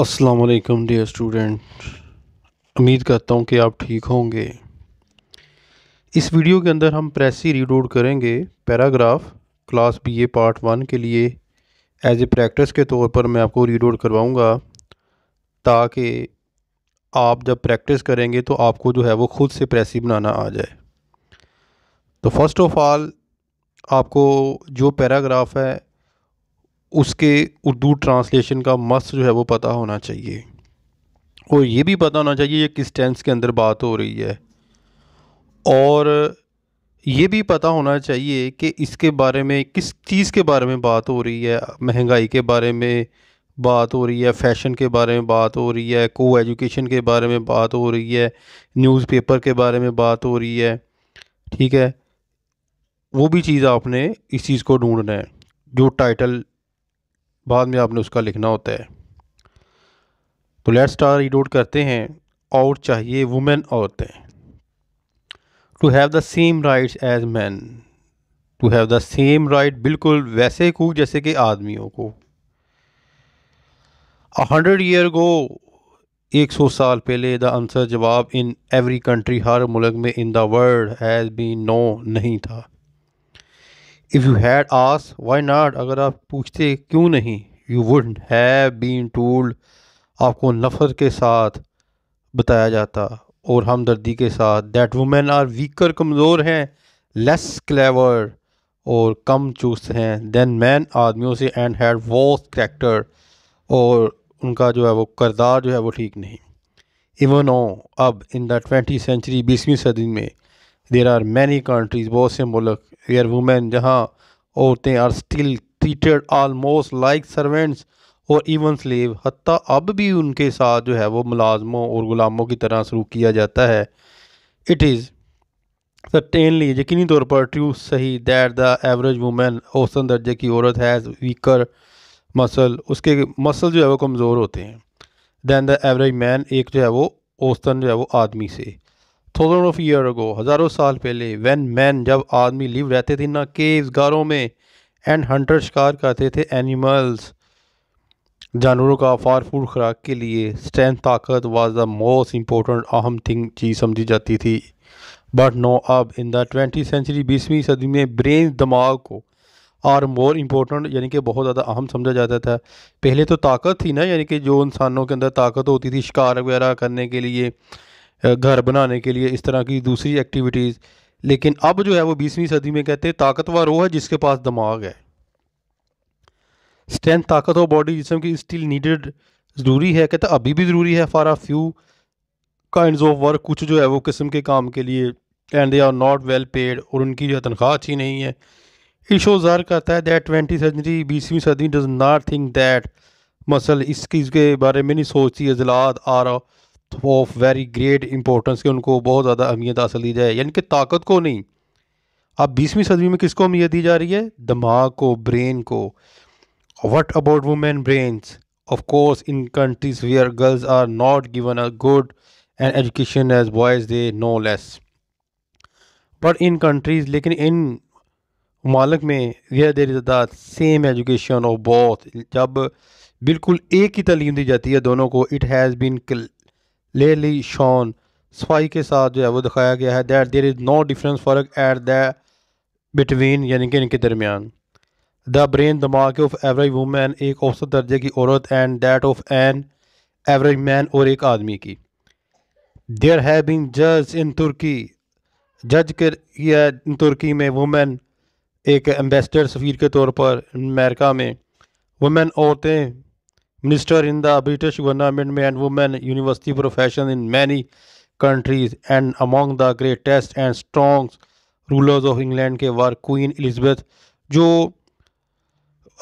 अस्सलाम dear student उम्मीद करता हूँ कि आप ठीक होंगे इस वीडियो के अंदर हम प्रेसी रीडोड करेंगे paragraph class B A part one के लिए एज ए प्रैक्टिस के तौर पर मैं आपको रीडोड करवाऊँगा ताकि आप जब प्रैक्टिस करेंगे तो आपको जो है वो ख़ुद से प्रेसी बनाना आ जाए तो फर्स्ट ऑफ ऑल आपको जो पैराग्राफ है उसके उर्दू ट्रांसलेशन का मस्त जो है वो पता होना चाहिए और ये भी पता होना चाहिए ये किस टेंस के अंदर बात हो रही है और ये भी पता होना चाहिए कि इसके बारे में किस चीज़ के बारे में बात हो रही है महंगाई के बारे में बात हो रही है फैशन के बारे में बात हो रही है को एजुकेशन के बारे में बात हो रही है न्यूज़पेपर के बारे में बात हो रही है ठीक है वो भी चीज़ आपने इस चीज़ को ढूंढना है जो टाइटल बाद में आपने उसका लिखना होता है तो लेट स्टार रीड आउट करते हैं और चाहिए वुमेन औरतें to have the same rights as man to have the same right बिल्कुल वैसे को जैसे कि आदमियों को हंड्रेड ईयर गो एक सौ साल पहले द आंसर जवाब इन एवरी कंट्री हर मुल्क में in the world has been no नहीं था इफ़ यू हैड आस वाई नाट अगर आप पूछते क्यों नहीं you would have been told आपको नफ़र के साथ बताया जाता और हमदर्दी के साथ दैट वुमेन आर वीकर कमज़ोर हैं लेस क्लेवर और कम चुस्त हैं दैन मैन आदमियों से एंड हैड वॉस करेक्टर और उनका जो है वो करदार जो है वो ठीक नहीं इवन ओ अब इन द ट्वेंटी सेंचुरी बीसवीं सदी में देर आर मैनी कंट्रीज़ बहुत से मुल्क एयर वुमेन जहाँ औरतें are still treated almost like servants और इवन स्लेव हती अब भी उनके साथ जो है वो मुलाजमों और ग़ुलामों की तरह शुरू किया जाता है इट इज़ सटेनली यकीनी तौर पर ट्रू सही दैट द एवरेज वूमेन औसत दर्जे की औरत हैज़ वीकर मसल उसके मसल जो है वो कमज़ोर होते हैं दैन द एवरेज मैन एक जो है वो औसतन जो है वो आदमी से थाउजेंड ऑफ ईयर अगो हज़ारों साल पहले वैन मैन जब आदमी लिव रहते थे ना केव गारों में एंड हंटर शिकार करते थे एनिमल्स जानवरों का फार फूड खुराक के लिए स्ट्रेंथ ताकत वाज द मोस्ट इम्पोर्टेंट अहम थिंग चीज़ समझी जाती थी बट नो अब इन द ट्वेंटी सेंचुरी बीसवीं सदी में ब्रेन दिमाग को और मोर इम्पोर्टेंट यानी कि बहुत ज़्यादा अहम समझा जाता था पहले तो ताकत थी ना यानी कि जो इंसानों के अंदर ताकत होती थी शिकार वगैरह करने के लिए घर बनाने के लिए इस तरह की दूसरी एक्टिविटीज़ लेकिन अब जो है वो बीसवीं सदी में कहते हैं ताकतवर वो है जिसके पास दिमाग है स्ट्रेंथ ताकत और बॉडी जिसम की स्टिल नीडेड ज़रूरी है कहते अभी भी ज़रूरी है for a few kind of work कुछ जो है वो किस्म के काम के लिए and they are not well paid और उनकी जो है तनख्वाह अच्छी नहीं है इशो ज़ाहर करता है दैट ट्वेंटी सेंचुरी बीसवीं सदी does not think that muscle इस चीज़ के बारे में नहीं सोचती अजलात आ रहा ऑफ वेरी ग्रेट इंपॉर्टेंस के उनको बहुत ज़्यादा अहमियत हासिल दी जाए यानी कि ताकत को नहीं अब बीसवीं सदी में किसको अहमियत दी जा रही है दिमाग को ब्रेन को what about women brains of course in countries where girls are not given a good and education as boys they know less but in countries लेकिन इन मालिक में where there is the same education of both जब बिल्कुल एक ही तलीम दी जाती है दोनों को इट हैज़ बीन ली शॉन सफाई के साथ जो है वो दिखाया गया है that there is no difference फर्क एट द बिटवीन यानी कि इनके दरमियान द ब्रेन दिमाग ऑफ एवरेज वूमेन एक औसत दर्जे की औरत and that of an average man और एक आदमी की देर हैव बीन जज इन तुर्की जज कर तुर्की में वुमेन एक एम्बेसडर सफ़ीर के तौर पर अमेरिका में वुमेन औरतें minister in the British government and women university profession in many countries and among the greatest and strong rulers of England के वर queen Elizabeth जो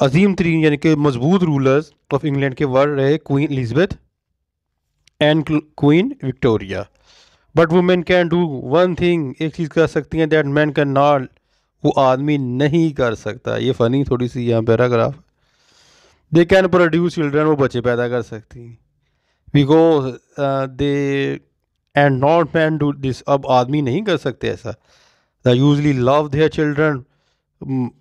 अजीम तरीन यानी कि मजबूत rulers of England के वर रहे Queen Elizabeth and Queen Victoria but women can do one thing एक चीज़ कर सकती हैं that मैन cannot नॉट वो आदमी नहीं कर सकता ये फ़नी थोड़ी सी यहाँ paragraph they can produce children वो बच्चे पैदा कर सकती हैं because they and not man do this अब आदमी नहीं कर सकते ऐसा they usually love their children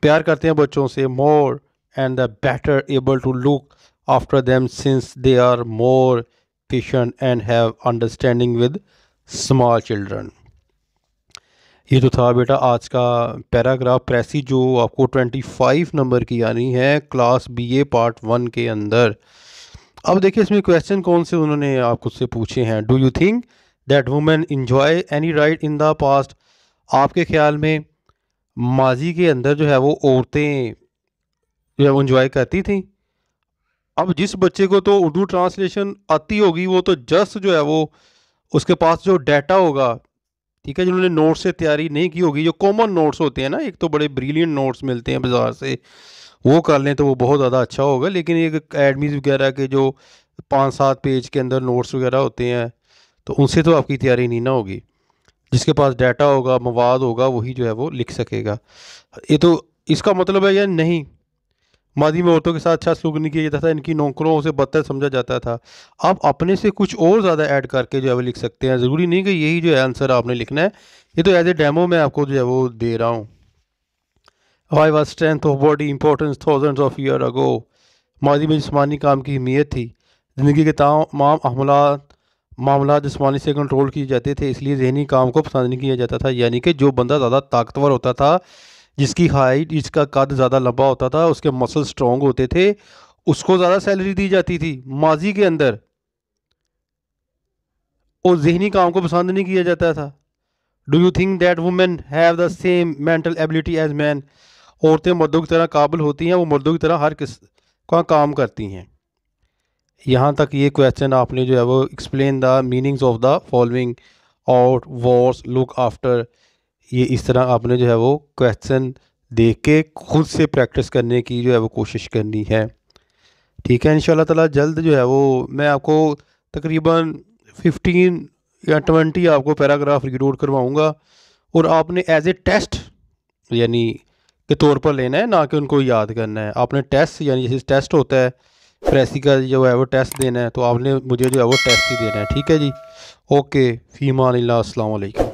प्यार करते हैं बच्चों से more and the better able to look after them since they are more patient and have understanding with small children ये तो था बेटा आज का पैराग्राफ प्रेसी जो आपको ट्वेंटी फाइव नंबर की यानी है class B A part one के अंदर अब देखिए इसमें क्वेश्चन कौन से उन्होंने आपको से पूछे हैं do you think that women enjoy any right in the past आपके ख्याल में माजी के अंदर जो है वो औरतें जो है वो इन्जॉय करती थी अब जिस बच्चे को तो उर्दू ट्रांसलेशन आती होगी वो तो जस्ट जो है वो उसके पास जो डाटा होगा ठीक है जिन्होंने नोट से तैयारी नहीं की होगी जो कॉमन नोट्स होते हैं ना एक तो बड़े ब्रिलियंट नोट्स मिलते हैं बाज़ार से वो कर लें तो वो बहुत ज़्यादा अच्छा होगा लेकिन एक एडमिज वगैरह के जो पाँच सात पेज के अंदर नोट्स वगैरह होते हैं तो उनसे तो आपकी तैयारी नहीं ना होगी जिसके पास डाटा होगा मवाद होगा वही जो है वो लिख सकेगा ये तो इसका मतलब है या नहीं माधी में औरतों के साथ अच्छा सलूक नहीं किया जाता था इनकी नौकरों से बदतर समझा जाता था आप अपने से कुछ और ज़्यादा ऐड करके जो है वो लिख सकते हैं ज़रूरी नहीं कि यही जो है आंसर आपने लिखना है ये तो एज ए डैमो मैं आपको जो है वो दे रहा हूँ why was strength of body importance thousands of year ago माजी में जिसमानी काम की अहमियत थी ज़िंदगी के तमाम अमला मामला जिसमानी से कंट्रोल किए जाते थे इसलिए जहनी काम को पसंद नहीं किया जाता था यानी कि जो बंदा ज़्यादा ताकतवर होता था जिसकी हाइट जिसका कद ज़्यादा लंबा होता था उसके मसल स्ट्रॉन्ग होते थे उसको ज़्यादा सैलरी दी जाती थी माजी के अंदर और जहनी काम को पसंद नहीं किया जाता था do you think that women have the same mental ability as man औरतें मर्दों की तरह काबिल होती हैं वो मर्दों की तरह हर किस का काम करती हैं यहाँ तक ये क्वेश्चन आपने जो है वो explain the meanings of the following out words look after ये इस तरह आपने जो है वो क्वेश्चन देख के खुद से प्रैक्टिस करने की जो है वो कोशिश करनी है ठीक है इन ताला जल्द जो है वो मैं आपको तकरीबन फिफ्टीन या ट्वेंटी आपको पैराग्राफ रीड आउट करवाऊँगा और आपने एज ए टेस्ट यानी के तौर पर लेना है ना कि उनको याद करना है आपने टेस्ट यानी जैसे टेस्ट होता है प्रेसी का जो है वो टेस्ट देना है तो आपने मुझे जो है वो टेस्ट ही देना है ठीक है जी ओके फ़ीमान अल्लाम